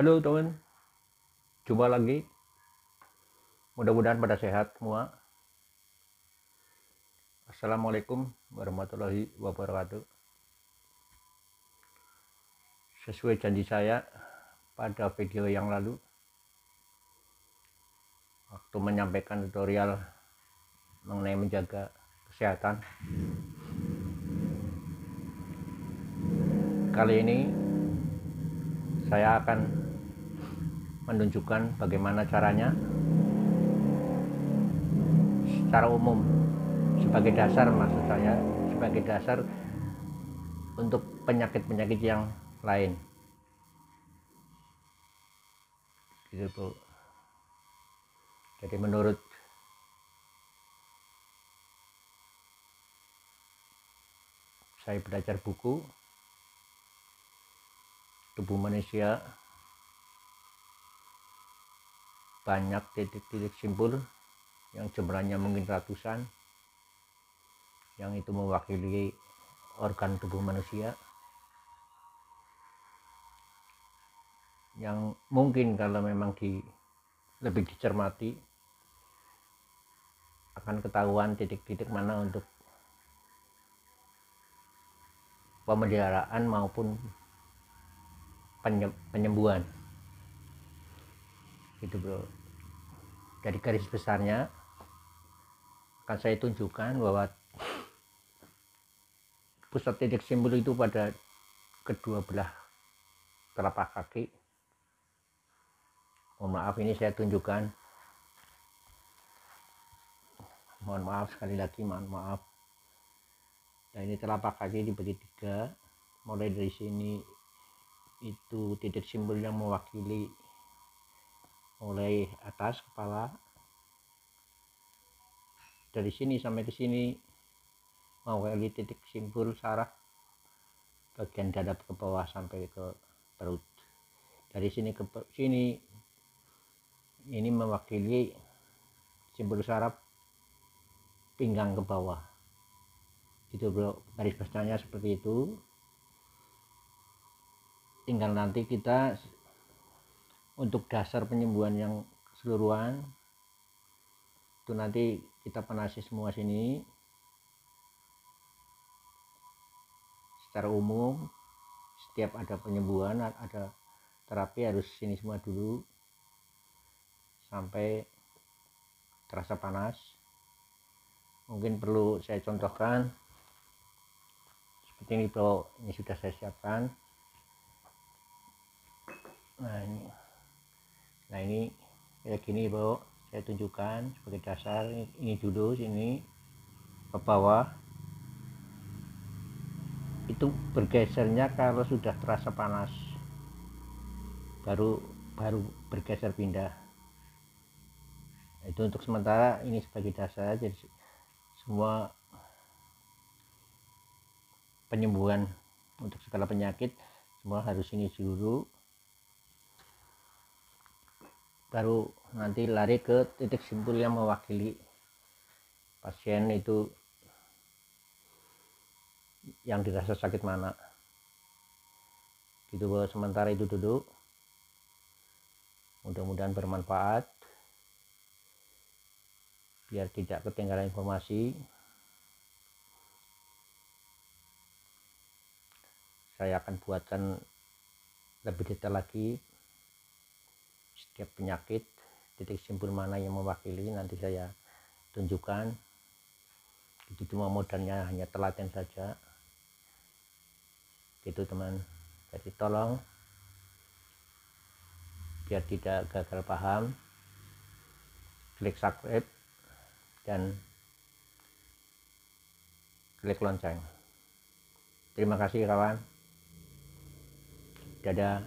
Halo teman, coba lagi. Mudah-mudahan pada sehat semua. Assalamualaikum warahmatullahi wabarakatuh. Sesuai janji saya pada video yang lalu, waktu menyampaikan tutorial mengenai menjaga kesehatan, kali ini saya akan menunjukkan bagaimana caranya secara umum sebagai dasar maksud saya sebagai dasar untuk penyakit-penyakit yang lain gitu Bu jadi menurut saya belajar buku tubuh manusia banyak titik-titik simpul yang jumlahnya mungkin ratusan yang itu mewakili organ tubuh manusia yang mungkin kalau memang di lebih dicermati akan ketahuan titik-titik mana untuk pemeliharaan maupun penyembuhan gitu bro dari garis besarnya akan saya tunjukkan bahwa pusat titik simbol itu pada kedua belah telapak kaki mohon maaf ini saya tunjukkan mohon maaf sekali lagi mohon maaf nah ini telapak kaki dibagi tiga mulai dari sini itu titik simbol yang mewakili mulai atas kepala dari sini sampai ke sini mewakili titik simpul saraf bagian dada ke bawah sampai ke perut dari sini ke sini ini mewakili simpul saraf pinggang ke bawah itu bro garis besarnya seperti itu tinggal nanti kita untuk dasar penyembuhan yang keseluruhan itu nanti kita penasi semua sini secara umum setiap ada penyembuhan ada terapi harus sini semua dulu sampai terasa panas mungkin perlu saya contohkan seperti ini bro ini sudah saya siapkan nah ini nah ini kayak gini bro saya tunjukkan sebagai dasar ini, ini dulu sini ke bawah itu bergesernya kalau sudah terasa panas baru baru bergeser pindah nah, itu untuk sementara ini sebagai dasar jadi semua penyembuhan untuk segala penyakit semua harus ini dulu baru nanti lari ke titik simpul yang mewakili pasien itu yang dirasa sakit mana gitu bahwa sementara itu duduk mudah-mudahan bermanfaat biar tidak ketinggalan informasi saya akan buatkan lebih detail lagi setiap penyakit titik simpul mana yang mewakili nanti saya tunjukkan itu cuma modalnya hanya telaten saja itu teman jadi tolong biar tidak gagal paham klik subscribe dan klik lonceng terima kasih kawan dadah